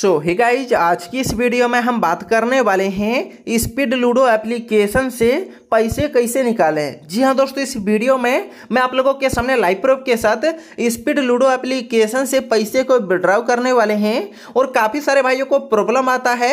सो so, hey guys आज की इस वीडियो में हम बात करने वाले हैं स्पीड लूडो एप्लीकेशन से पैसे कैसे निकालें जी हाँ दोस्तों इस वीडियो में मैं आप लोगों के सामने लाइव प्रूफ के साथ स्पीड लूडो एप्लीकेशन से पैसे को विड्राव करने वाले हैं और काफ़ी सारे भाइयों को प्रॉब्लम आता है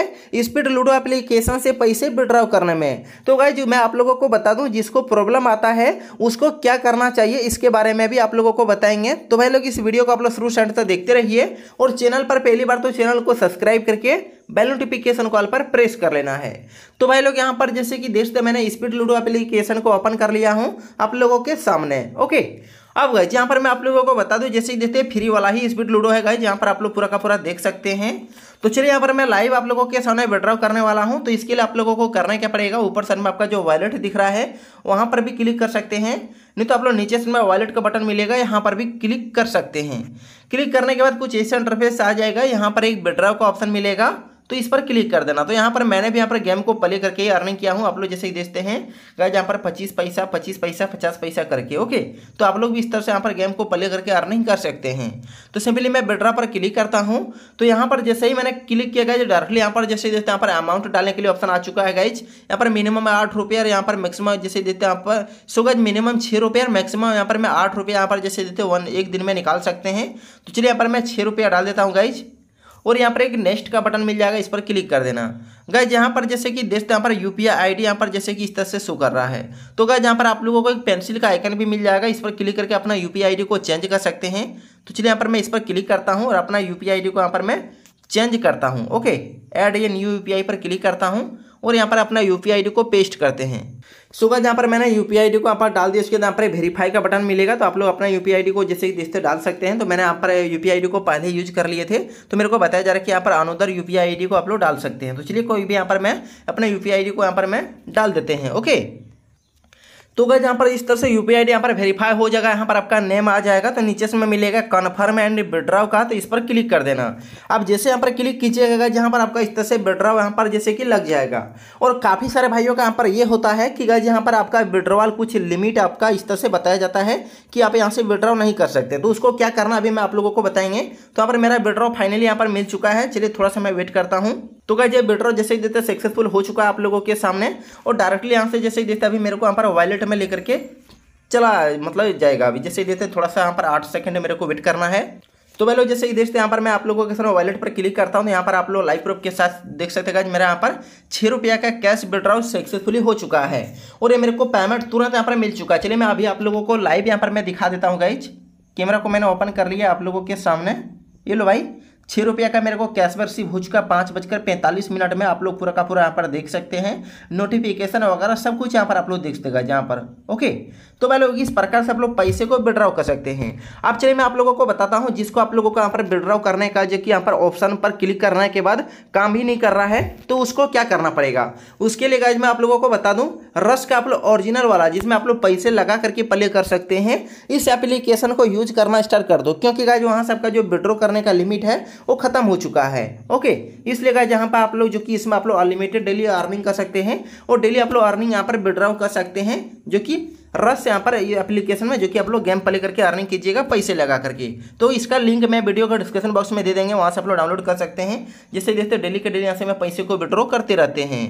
स्पीड लूडो एप्लीकेशन से पैसे विड्राव करने में तो भाई जी मैं आप लोगों को बता दूँ जिसको प्रॉब्लम आता है उसको क्या करना चाहिए इसके बारे में भी आप लोगों को बताएंगे तो भाई लोग इस वीडियो को आप लोग शुरू से देखते रहिए और चैनल पर पहली बार तो चैनल को सब्सक्राइब करके बेल नोटिफिकेशन कॉल पर प्रेस कर लेना है तो भाई लोग यहाँ पर जैसे कि देखते मैंने स्पीड लूडो एप्लीकेशन को ओपन कर लिया हूँ आप लोगों के सामने ओके अब गए जहाँ पर मैं आप लोगों को बता दूँ जैसे ही देखते हैं फ्री वाला ही स्पीड लूडो है गए जहाँ पर आप लोग पूरा का पूरा देख सकते हैं तो चलिए यहाँ पर मैं लाइव आप लोगों के सामने विड्रॉ करने वाला हूँ तो इसके लिए आप लोगों को करना क्या पड़ेगा ऊपर साइड में आपका जो वॉलेट दिख रहा है वहाँ पर भी क्लिक कर सकते हैं नहीं तो आप लोग नीचे से मैं वॉलेट का बटन मिलेगा यहाँ पर भी क्लिक कर सकते हैं क्लिक करने के बाद कुछ ऐसे इंटरफेस आ जाएगा यहाँ पर एक विड्रॉ का ऑप्शन मिलेगा तो इस पर क्लिक कर देना तो यहाँ पर मैंने भी यहाँ पर गेम को प्ले करके ही अर्निंग किया हूँ आप लोग जैसे ही देखते हैं गाइज यहाँ पर पच्चीस पैसा पच्चीस पैसा पचास पैसा करके ओके तो आप लोग भी इस तरह से यहाँ पर गेम को प्ले करके अर्निंग कर सकते हैं तो सिंपली मैं बेड्रा पर क्लिक करता हूँ तो यहाँ पर जैसे ही मैंने क्लिक किया गया डायरेक्टली यहाँ पर जैसे ही देखते हैं यहाँ पर अमाउंट डालने के लिए ऑप्शन आ चुका है गाइज यहाँ पर मिनिमम आठ रुपये और यहाँ पर मैक्सिमम जैसे देते हैं यहाँ पर सो गज मिनिमम छः रुपये और मैक्सिमम यहाँ पर मैं आठ रुपये यहाँ पर जैसे देते वन एक दिन में निकाल सकते हैं तो चलिए यहाँ पर मैं छः रुपया डाल देता हूँ गाइज और यहाँ पर एक नेक्स्ट का बटन मिल जाएगा इस पर क्लिक कर देना गए यहाँ पर जैसे कि देश यहाँ पर यू पी आई यहाँ पर जैसे कि इस तरह से शो कर रहा है तो गए यहाँ पर आप लोगों को एक पेंसिल का आइकन भी मिल जाएगा इस पर क्लिक करके अपना यू पी को चेंज कर सकते हैं तो चलिए यहाँ पर मैं इस पर क्लिक करता हूँ और अपना यू पी को यहाँ पर मैं चेंज करता हूँ ओके एड ये न्यू यू पर क्लिक करता हूँ और यहाँ पर अपना यू पी को पेस्ट करते हैं सुबह जहाँ पर मैंने यू पी को यहाँ पर डाल दिया उसके यहाँ पर वेरीफाई का बटन मिलेगा तो आप लोग अपना यू पी को जैसे जैसे डाल सकते हैं तो मैंने यहाँ पर यू पी को पहले यूज कर लिए थे तो मेरे को बताया जा रहा है कि यहाँ पर अनोदर यू पी को आप लोग डाल सकते हैं तो चलिए कोई भी यहाँ पर मैं अपना यू पी को यहाँ पर मैं डाल देते हैं ओके तो गए यहाँ पर इस तरह से यू पी यहाँ पर वेरीफाई हो जाएगा यहाँ पर आपका नेम आ जाएगा तो नीचे से मिलेगा कन्फर्म एंड विड्रॉ का तो इस पर क्लिक कर देना अब जैसे यहाँ पर क्लिक कीजिएगा जहाँ पर आपका इस तरह से विड्रॉ यहाँ पर जैसे कि लग जाएगा और काफ़ी सारे भाइयों का यहाँ पर ये होता है कि गए यहाँ पर आपका विड्रॉवल कुछ लिमिट आपका इस तरह से बताया जाता है कि आप यहाँ से विड्रॉ नहीं कर सकते तो उसको क्या करना अभी मैं आप लोगों को बताएंगे तो यहाँ पर मेरा विड्रॉ फाइनली यहाँ पर मिल चुका है चलिए थोड़ा सा मैं वेट करता हूँ तो गाइज ये विड्रॉ जैसे ही देते सक्सेसफुल हो चुका है आप लोगों के सामने और डायरेक्टली यहाँ से जैसे ही देते अभी मेरे को यहाँ पर वॉलेट में लेकर के चला मतलब जाएगा अभी जैसे ही देते थोड़ा सा यहाँ पर आठ सेकंड मेरे को वेट करना है तो वह लोग जैसे ही देखते हैं यहाँ पर मैं आप लोगों के सामने वॉलेट पर क्लिक करता हूँ तो यहाँ पर आप लोग लाइव प्रूफ के साथ देख सकते हैं मेरा यहाँ पर छः रुपया का कैश विड्रॉ सक्सेसफुली हो चुका है और ये मेरे को पेमेंट तुरंत यहाँ पर मिल चुका है चलिए मैं अभी आप लोगों को लाइव यहाँ पर मैं दिखा देता हूँ गाइज कैमरा को मैंने ओपन कर लिया आप लोगों के सामने ये लो भाई छः रुपया का मेरे को कैश रिसीव हो चुका है पाँच बजकर पैंतालीस मिनट में आप लोग पूरा का पूरा यहाँ पर देख सकते हैं नोटिफिकेशन वगैरह सब कुछ यहाँ पर आप लोग देख देगा यहाँ पर ओके तो भाई लोग इस प्रकार से आप लोग पैसे को विड्रॉ कर सकते हैं अब चलिए मैं आप लोगों को बताता हूँ जिसको आप लोगों को यहाँ पर विड्रॉ करने का जो कि यहाँ पर ऑप्शन पर क्लिक करने के बाद काम ही नहीं कर रहा है तो उसको क्या करना पड़ेगा उसके लिए गाइज मैं आप लोगों को बता दूँ रस का आप लोग ओरिजिनल वाला जिसमें आप लोग पैसे लगा करके प्ले कर सकते हैं इस एप्लीकेशन को यूज करना स्टार्ट कर दो क्योंकि गाइज वहाँ से आपका जो विड्रॉ करने का लिमिट है वो खत्म हो चुका है ओके इसलिए गाइज यहाँ पर आप लोग जो कि इसमें आप लोग अनलिमिटेड डेली अर्निंग कर सकते हैं और डेली आप लोग अर्निंग यहाँ पर विड्रॉ कर सकते हैं जो कि रस यहाँ पर ये एप्लीकेशन में जो कि आप लोग गेम प्ले करके अर्निंग कीजिएगा पैसे लगा करके तो इसका लिंक मैं वीडियो का डिस्क्रिप्शन बॉक्स में दे देंगे वहाँ से आप लोग डाउनलोड कर सकते हैं जिससे जैसे डेली के डेली यहाँ से मैं पैसे को विड्रॉ करते रहते हैं